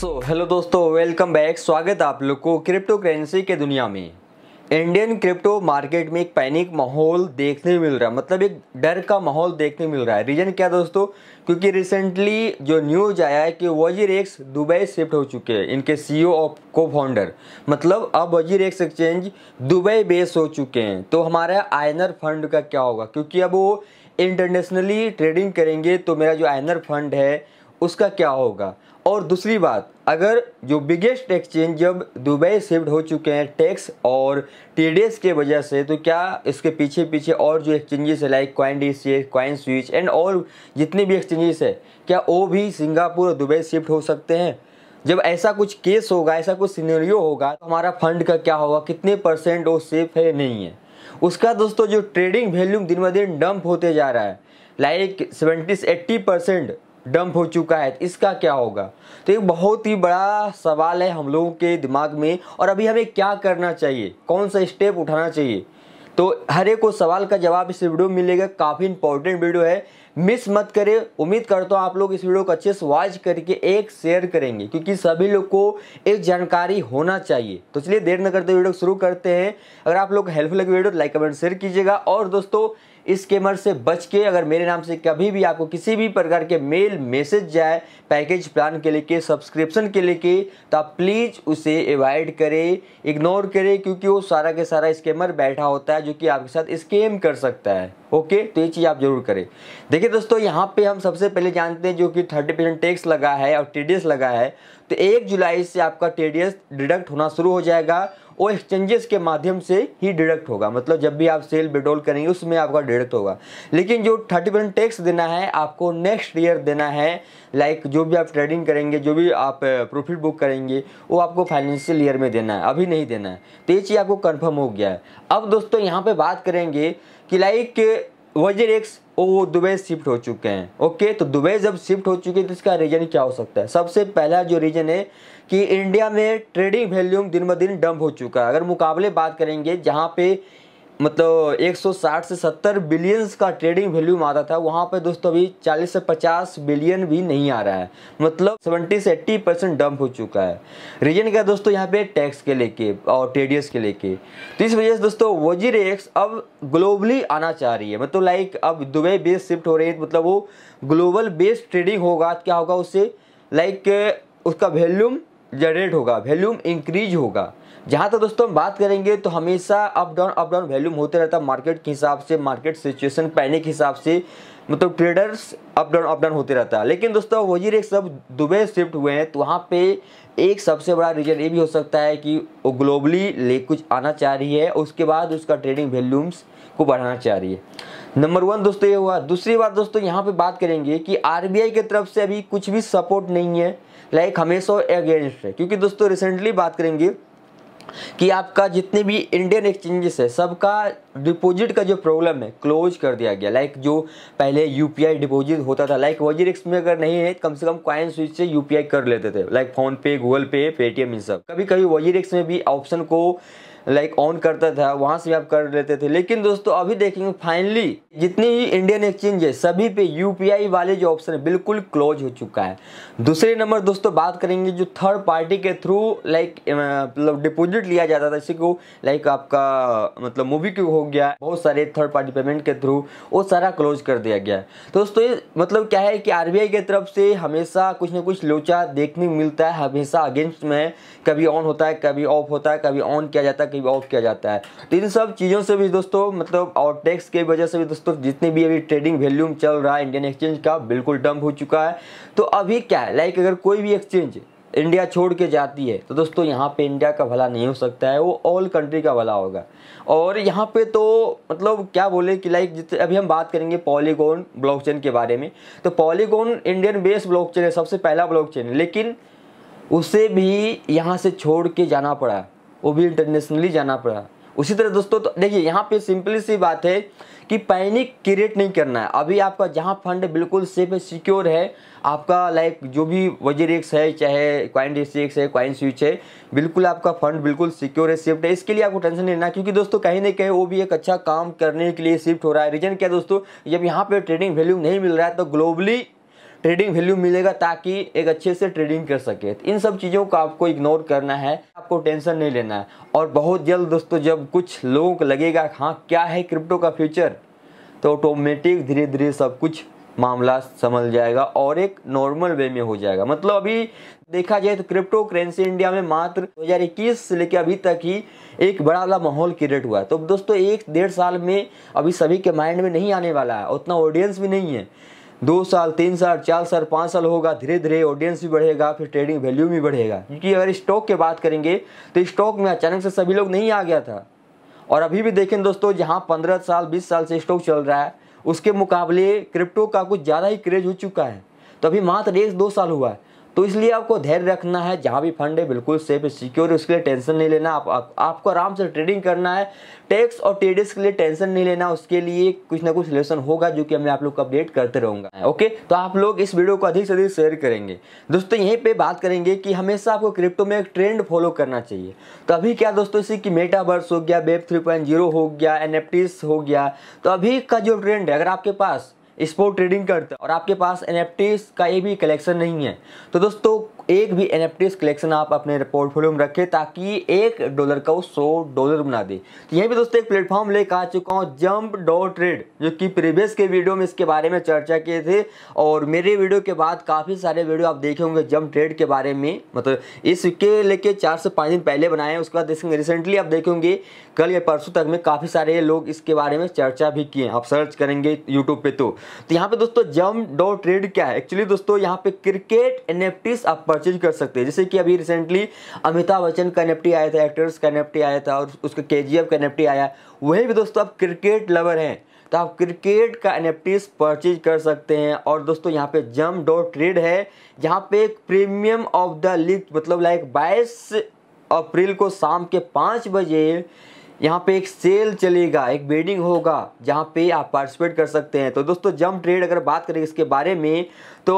सो hello दोस्तों welcome back स्वागत आप लोग को क्रिप्टो करेंसी के दुनिया में इंडियन क्रिप्टो मार्केट में एक पैनिक माहौल देखने मिल रहा है मतलब एक डर का माहौल देखने मिल रहा है रीज़न क्या दोस्तों क्योंकि रिसेंटली जो न्यूज आया है कि वजीर एक्स दुबई शिफ्ट हो चुके हैं इनके सी ओ को फाउंडर मतलब अब वजीर एक्स एक्सचेंज दुबई बेस हो चुके हैं तो हमारा आयनर फंड का क्या होगा क्योंकि अब वो इंटरनेशनली ट्रेडिंग करेंगे तो मेरा जो आयनर फंड है उसका क्या होगा और दूसरी बात अगर जो बिगेस्ट एक्सचेंज जब दुबई शिफ्ट हो चुके हैं टैक्स और टी के वजह से तो क्या इसके पीछे पीछे और जो एक्सचेंजेस है like coin D C coin switch and और जितने भी एक्सचेंजेस है क्या वो भी सिंगापुर और दुबई शिफ्ट हो सकते हैं जब ऐसा कुछ केस होगा ऐसा कुछ सीनरियो होगा तो हमारा फंड का क्या होगा कितने परसेंट वो सेफ है नहीं है उसका दोस्तों जो ट्रेडिंग वैल्यूम दिन ब दिन डंप होते जा रहा है like seventy eighty percent dump हो चुका है तो इसका क्या होगा तो ये बहुत ही बड़ा सवाल है हम लोगों के दिमाग में और अभी हमें क्या करना चाहिए कौन सा स्टेप उठाना चाहिए तो हर एक को सवाल का जवाब इस वीडियो में मिलेगा काफ़ी इंपॉर्टेंट वीडियो है मिस मत करें उम्मीद करता हूँ आप लोग इस वीडियो को अच्छे से वॉच करके एक शेयर करेंगे क्योंकि सभी लोग को एक जानकारी होना चाहिए तो चलिए देर न करते वीडियो शुरू करते हैं अगर आप लोग हेल्पफुल लगे वीडियो लाइक कमेंट शेयर कीजिएगा और दोस्तों इस स्केमर से बच के अगर मेरे नाम से कभी भी आपको किसी भी प्रकार के मेल मैसेज जाए पैकेज प्लान के लेके सब्सक्रिप्शन के लेके तो आप प्लीज़ उसे अवॉइड करें इग्नोर करें क्योंकि वो सारा के सारा स्केमर बैठा होता है जो कि आपके साथ स्केम कर सकता है ओके तो ये चीज़ आप जरूर करें देखिए दोस्तों यहाँ पे हम सबसे पहले जानते हैं जो कि थर्टी परसेंट टैक्स लगा है और टी लगा है तो एक जुलाई से आपका टी डिडक्ट होना शुरू हो जाएगा वो एक्सचेंजेस के माध्यम से ही डिडक्ट होगा मतलब जब भी आप सेल बिटोल करेंगे उसमें आपका डिडक्ट होगा लेकिन जो थर्टी परसेंट टैक्स देना है आपको नेक्स्ट ईयर देना है लाइक जो भी आप ट्रेडिंग करेंगे जो भी आप प्रॉफिट बुक करेंगे वो आपको फाइनेंशियल ईयर में देना है अभी नहीं देना है तो ये चीज़ आपको कन्फर्म हो गया है अब दोस्तों यहाँ पर बात करेंगे कि के वजीर एक्स वो दुबई शिफ्ट हो चुके हैं ओके तो दुबई जब शिफ्ट हो चुके हैं तो इसका रीज़न क्या हो सकता है सबसे पहला जो रीज़न है कि इंडिया में ट्रेडिंग वैल्यूम दिन ब दिन डंप हो चुका है अगर मुकाबले बात करेंगे जहाँ पे मतलब 160 से 70 बिलियंस का ट्रेडिंग वैल्यूम आता था वहाँ पे दोस्तों अभी 40 से 50 बिलियन भी नहीं आ रहा है मतलब 70 से 80 परसेंट डंप हो चुका है रीजन क्या दोस्तों यहाँ पे टैक्स के लेके और टेडियस के लेके तो इस वजह से दोस्तों वजी रेक्स अब ग्लोबली आना चाह रही है मतलब लाइक अब दुबई बेस शिफ्ट हो रही है मतलब वो ग्लोबल बेस्ड ट्रेडिंग होगा तो क्या होगा उससे लाइक उसका वैल्यूम जनरेट होगा वैल्यूम इंक्रीज होगा जहाँ तक दोस्तों हम बात करेंगे तो हमेशा up down up down volume होते रहता है मार्केट के हिसाब से मार्केट सिचुएशन पैनिक के हिसाब से मतलब traders up down up down होते रहता है लेकिन दोस्तों वजीर एक सब दुबई शिफ्ट हुए हैं तो वहाँ पे एक सबसे बड़ा रीज़न ये भी हो सकता है कि वो ग्लोबली ले कुछ आना चाह रही है उसके बाद उसका ट्रेडिंग वैल्यूम्स को बढ़ाना चाह रही है नंबर वन दोस्तों ये हुआ दूसरी बात दोस्तों यहाँ पर बात करेंगे कि आर की तरफ से अभी कुछ भी सपोर्ट नहीं है लाइक हमेशा अगेंस्ट है क्योंकि दोस्तों रिसेंटली बात करेंगे कि आपका जितने भी इंडियन एक्सचेंजेस है सबका डिपॉजिट का जो प्रॉब्लम है क्लोज कर दिया गया लाइक जो पहले यूपीआई डिपॉजिट होता था लाइक रिक्स में अगर नहीं है कम से कम क्वाइन स्विच से यूपीआई कर लेते थे like PhonePe Google pay Paytm इन सब कभी कभी रिक्स में भी ऑप्शन को लाइक ऑन करता था वहाँ से भी आप कर लेते थे लेकिन दोस्तों अभी देखेंगे फाइनली जितनी ही इंडियन एक्सचेंज है सभी पे यूपीआई वाले जो ऑप्शन है बिल्कुल क्लोज हो चुका है दूसरे नंबर दोस्तों बात करेंगे जो थर्ड पार्टी के थ्रू लाइक मतलब डिपोजिट लिया जाता था इसी को लाइक आपका मतलब मूवी क्यू हो गया बहुत सारे थर्ड पार्टी पेमेंट के थ्रू वो सारा क्लोज कर दिया गया दोस्तों ये मतलब क्या है कि आर की तरफ से हमेशा कुछ ना कुछ लोचा देखने मिलता है हमेशा अगेंस्ट में कभी ऑन होता है कभी ऑफ होता है कभी ऑन किया जाता है जाके वॉक किया जाता है तो इन सब चीज़ों से भी दोस्तों मतलब और टैक्स की वजह से भी दोस्तों जितनी भी अभी ट्रेडिंग वैल्यूम चल रहा है इंडियन एक्सचेंज का बिल्कुल डंप हो चुका है तो अभी क्या है लाइक अगर कोई भी एक्सचेंज इंडिया छोड़ के जाती है तो दोस्तों यहाँ पे इंडिया का भला नहीं हो सकता है वो ऑल कंट्री का भला होगा और यहाँ पे तो मतलब क्या बोले कि लाइक जितने अभी हम बात करेंगे पॉलीगोन ब्लॉकचेन के बारे में तो पॉलीगोन इंडियन बेस ब्लॉकचेन है सबसे पहला ब्लॉकचेन लेकिन उसे भी यहाँ से छोड़ के जाना पड़ा वो भी इंटरनेशनली जाना पड़ा उसी तरह दोस्तों तो देखिए यहाँ पे सिंपली सी बात है कि पैनिक क्रिएट नहीं करना है अभी आपका जहाँ फंड बिल्कुल सेफ है सिक्योर है आपका लाइक जो भी वजीरेक्स है चाहे क्वाइन रेसिक्स है क्वाइन स्विच है बिल्कुल आपका फंड बिल्कुल सिक्योर है शिफ्ट है इसके लिए आपको टेंशन नहीं लेना क्योंकि दोस्तों कहीं ना कहीं वो भी एक अच्छा काम करने के लिए शिफ्ट हो रहा है रीज़न क्या दोस्तों जब यहाँ पर ट्रेडिंग वैल्यू नहीं मिल रहा है तो ग्लोबली ट्रेडिंग वैल्यू मिलेगा ताकि एक अच्छे से ट्रेडिंग कर सके इन सब चीज़ों को आपको इग्नोर करना है आपको टेंशन नहीं लेना है और बहुत जल्द दोस्तों जब कुछ लोगों को लगेगा हाँ क्या है क्रिप्टो का फ्यूचर तो ऑटोमेटिक धीरे धीरे सब कुछ मामला समझ जाएगा और एक नॉर्मल वे में हो जाएगा मतलब अभी देखा जाए तो क्रिप्टो करेंसी इंडिया में मात्र 2021 से लेकर अभी तक ही एक बड़ा वाला माहौल क्रिएट हुआ है तो दोस्तों एक डेढ़ साल में अभी सभी के माइंड में नहीं आने वाला है उतना ऑडियंस भी नहीं है दो साल तीन साल चार साल पाँच साल होगा धीरे धीरे ऑडियंस भी बढ़ेगा फिर ट्रेडिंग वैल्यू भी बढ़ेगा क्योंकि अगर स्टॉक की बात करेंगे तो स्टॉक में अचानक से सभी लोग नहीं आ गया था और अभी भी देखें दोस्तों जहाँ पंद्रह साल बीस साल से स्टॉक चल रहा है उसके मुकाबले क्रिप्टो का कुछ ज़्यादा ही क्रेज हो चुका है तो अभी मात्र एक दो साल हुआ है तो इसलिए आपको धैर्य रखना है जहाँ भी फंड है बिल्कुल सेफ है सिक्योर उसके लिए टेंशन नहीं लेना आप, आप आपको आराम से ट्रेडिंग करना है टैक्स और टेडिस के लिए टेंशन नहीं लेना उसके लिए कुछ ना कुछ सोल्यूशन होगा जो कि मैं आप लोग को अपडेट करते रहूँगा ओके तो आप लोग इस वीडियो को अधिक से अधिक शेयर करेंगे दोस्तों यहीं पर बात करेंगे कि हमेशा आपको क्रिप्टो में एक ट्रेंड फॉलो करना चाहिए तो अभी क्या दोस्तों इसी की मेटावर्स हो गया वेब थ्री हो गया एन हो गया तो अभी का जो ट्रेंड है अगर आपके पास स्पोर्ट ट्रेडिंग करते हैं और आपके पास एन का ये भी कलेक्शन नहीं है तो दोस्तों एक भी एन कलेक्शन आप अपने पोर्टफोलियो में रखें ताकि एक डॉलर का वो सौ डॉलर बना दे तो यहीं पर दोस्तों एक प्लेटफॉर्म लेकर आ चुका हूँ जंप डॉट ट्रेड जो कि प्रीवियस के वीडियो में इसके बारे में चर्चा किए थे और मेरे वीडियो के बाद काफ़ी सारे वीडियो आप देखे होंगे जंप ट्रेड के बारे में मतलब इसके लेके चार से पाँच दिन पहले बनाए हैं उसके बाद रिसेंटली आप देखेंगे कल या परसों तक में काफ़ी सारे लोग इसके बारे में चर्चा भी किए आप सर्च करेंगे यूट्यूब पर तो।, तो, यहाँ पर दोस्तों जम्प डॉट ट्रेड क्या है एक्चुअली दोस्तों यहाँ पर क्रिकेट एन आप परचेज कर सकते हैं जैसे कि अभी रिसेंटली अमिताभ बच्चन का निफ्टी आया था एक्टर्स का निफ्टी आया था और उसका के का निफ्टी आया वही भी दोस्तों आप क्रिकेट लवर हैं तो आप क्रिकेट का एन परचेज कर सकते हैं और दोस्तों यहाँ पे जम डॉट ट्रेड है जहाँ पे एक प्रीमियम ऑफ द लीग मतलब लाइक बाईस अप्रैल को शाम के पाँच बजे यहाँ पे एक सेल चलेगा एक बेडिंग होगा जहाँ पे आप पार्टिसिपेट कर सकते हैं तो दोस्तों जम ट्रेड अगर बात करें इसके बारे में तो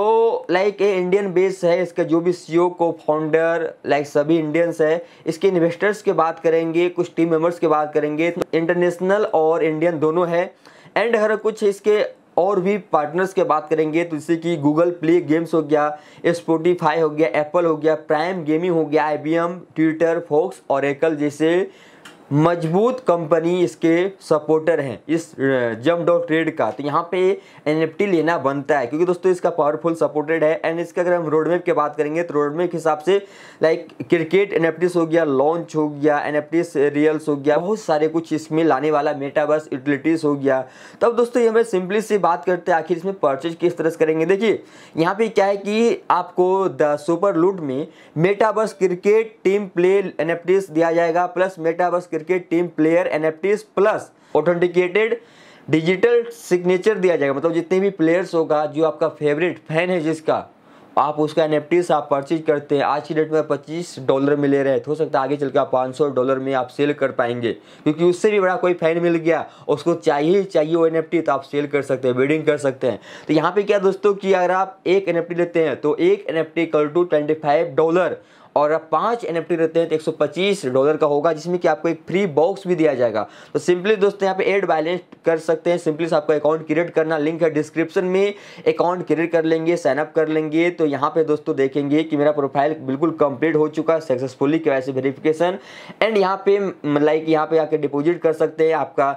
लाइक ये इंडियन बेस है इसका जो भी CEO e cofounder like सभी इंडियंस है इसके इन्वेस्टर्स के बात करेंगे कुछ टीम मेम्बर्स के बात करेंगे तो इंटरनेशनल और इंडियन दोनों है एंड हर कुछ इसके और भी पार्टनर्स के बात करेंगे तो जैसे कि गूगल प्ले गेम्स हो गया स्पोटिफाई हो गया एप्पल हो गया प्राइम गेमिंग हो गया आई ट्विटर फोक्स और एकल जैसे मजबूत कंपनी इसके सपोर्टर हैं इस जम डॉट ट्रेड का तो यहाँ पे एन लेना बनता है क्योंकि दोस्तों इसका पावरफुल सपोर्टेड है एंड इसका अगर हम रोडमेप की बात करेंगे तो रोडमेप के हिसाब से लाइक क्रिकेट एन हो गया लॉन्च हो गया एन रियल्स हो गया बहुत सारे कुछ इसमें लाने वाला मेटावर्स यूटिलिटीज़ हो गया तो अब दोस्तों ये हमें सिंपली से बात करते हैं आखिर इसमें परचेज किस तरह से करेंगे देखिए यहाँ पे क्या है कि आपको द सुपर लूट में मेटावर्स क्रिकेट टीम प्ले एन दिया जाएगा plus metaverse cricket team player NFTs plus authenticated digital signature दिया जाएगा मतलब जितने भी प्लेयर्स होगा जो आपका फेवरेट फैन है जिसका आप उसका एन आप परचेज करते हैं आज की डेट में 25 डॉलर में ले रहे हैं तो हो सकता है आगे चलकर आप पाँच डॉलर में आप सेल कर पाएंगे क्योंकि उससे भी बड़ा कोई फैन मिल गया उसको चाहिए चाहिए वो एन तो आप सेल कर सकते हैं बिडिंग कर सकते हैं तो यहाँ पे क्या दोस्तों कि अगर आप एक एन लेते हैं तो एक एन एफ टी कल टू ट्वेंटी डॉलर और आप पाँच एन रहते हैं तो एक डॉलर का होगा जिसमें कि आपको एक फ्री बॉक्स भी दिया जाएगा तो सिंपली दोस्तों यहाँ पे एड बैलेंस कर सकते हैं सिंपली से आपका अकाउंट क्रिएट करना लिंक है डिस्क्रिप्शन में अकाउंट क्रिएट कर लेंगे साइनअप कर लेंगे तो यहाँ पे दोस्तों देखेंगे कि मेरा प्रोफाइल बिल्कुल कंप्लीट हो चुका है सक्सेसफुली कैसे वेरीफिकेशन एंड यहाँ पे लाइक यहाँ पे आके डिपोजिट कर सकते हैं आपका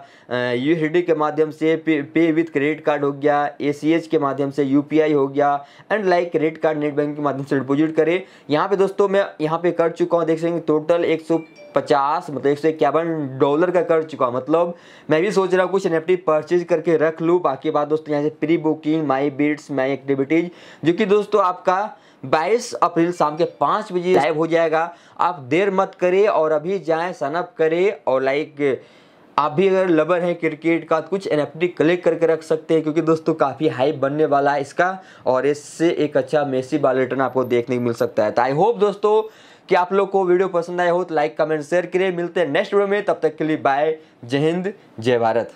यू के माध्यम से पे विथ क्रेडिट कार्ड हो गया ए के माध्यम से यू हो गया and like credit card net bank के माध्यम से डिपोजिट करें यहाँ पे दोस्तों मैं यहाँ पे कर चुका हूँ देख सकेंगे टोटल 150 मतलब एक सौ इक्यावन डॉलर का कर चुका हूँ मतलब मैं भी सोच रहा हूँ कुछ एन परचेज करके रख लूँ बाकी बात दोस्तों यहाँ से pre booking my beats my activities जो कि दोस्तों आपका 22 अप्रैल शाम के पाँच बजे लाइव हो जाएगा आप देर मत करें और अभी जाएँ सनअप करें और लाइक आप भी अगर लवर हैं क्रिकेट का तो कुछ एन कलेक्ट करके रख सकते हैं क्योंकि दोस्तों काफ़ी हाइप बनने वाला है इसका और इससे एक अच्छा मेसी बाल रिटर्न आपको देखने को मिल सकता है तो आई होप दोस्तों कि आप लोग को वीडियो पसंद आया हो तो लाइक कमेंट शेयर करिए मिलते हैं नेक्स्ट वीडियो में तब तक के लिए बाय जय हिंद जय भारत